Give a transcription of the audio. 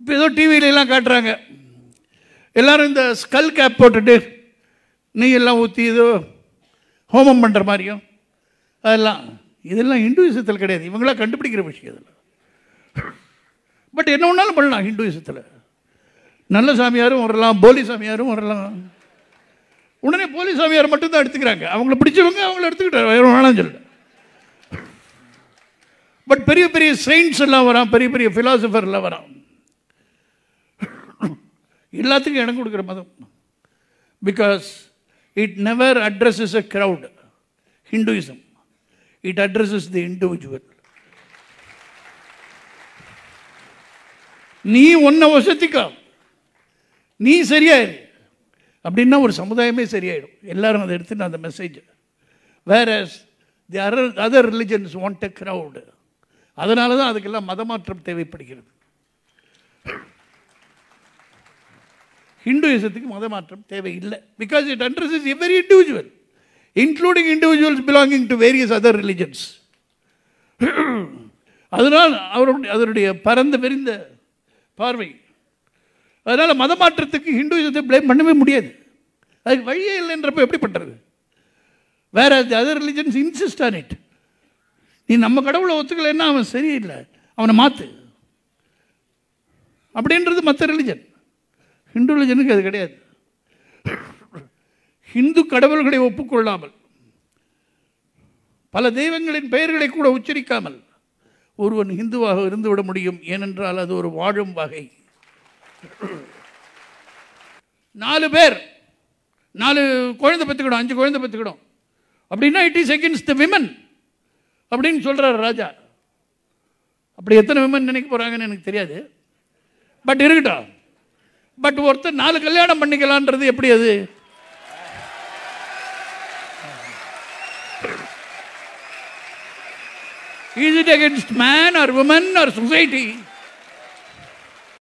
இப்போ ஏதோ டிவியிலலாம் காட்டுறாங்க எல்லோரும் இந்த ஸ்கல் கேப் போட்டுட்டு நீ எல்லாம் ஊற்றி ஏதோ ஹோமம் பண்ணுற மாதிரியும் அதெல்லாம் இதெல்லாம் ஹிந்துவிசத்தில் கிடையாது இவங்களாம் கண்டுபிடிக்கிற விஷயம் இதில் பட் என்ன ஒன்றாலும் பண்ணலாம் ஹிந்துவிசத்தில் நல்ல சாமியாரும் வரலாம் போலி சாமியாரும் வரலாம் உடனே போலி சாமியார் மட்டும்தான் எடுத்துக்கிறாங்க அவங்கள பிடிச்சவங்க அவங்கள எடுத்துக்கிட்டாரு வேறு வேணாம் சொல்லு பட் பெரிய பெரிய சயின்ஸ் எல்லாம் வரான் பெரிய பெரிய எல்லாம் வரான் எல்லாத்துக்கும் இடம் கொடுக்குற மதம் because it never addresses a crowd Hinduism it addresses the individual நீ ஒன்றை வசதிக்கா நீ சரியாயிரு அப்படின்னா ஒரு சமுதாயமே சரியாயிடும் எல்லாரும் அதை நான் அந்த மெசேஜ் வேற the other other religions want a crowd அதனால தான் அதுக்கெல்லாம் மதமாற்றம் தேவைப்படுகிறது ஹிந்துயிசத்துக்கு மதமாற்றம் தேவையில்லை because it is every individual including individuals belonging to various other religions அதனால் அவருடைய அதனுடைய பரந்து பெரிந்த பார்வை அதனால் மதமாற்றத்துக்கு ஹிந்துவிசத்தை பிளேம் பண்ணவே முடியாது அதுக்கு வழியே இல்லைன்றப்ப எப்படி பண்ணுறது வேறு other religions insist on it நீ நம்ம கடவுளை ஒத்துக்கலைன்னா அவன் சரியில்லை அவனை மாற்று அப்படின்றது மற்ற ரிலிஜன் ஹிந்து ரிலிஜனுக்கு அது கிடையாது ஹிந்து கடவுள்களை ஒப்புக்கொள்ளாமல் பல தெய்வங்களின் பெயர்களை கூட உச்சரிக்காமல் ஒருவன் ஹிந்துவாக இருந்துவிட முடியும் ஏனென்றால் அது ஒரு வாழும் வகை நாலு பேர் நாலு குழந்தை பெற்றுக்கணும் அஞ்சு குழந்தை பத்துக்கிடும் அப்படின்னா it is against the women அப்படின்னு சொல்கிறார் ராஜா அப்படி எத்தனை விமன் நினைக்க போகிறாங்கன்னு எனக்கு தெரியாது பட் இருக்கட்டும் பட் ஒருத்தர் நாலு கல்யாணம் பண்ணிக்கலான்றது எப்படி அது is it against man or woman or society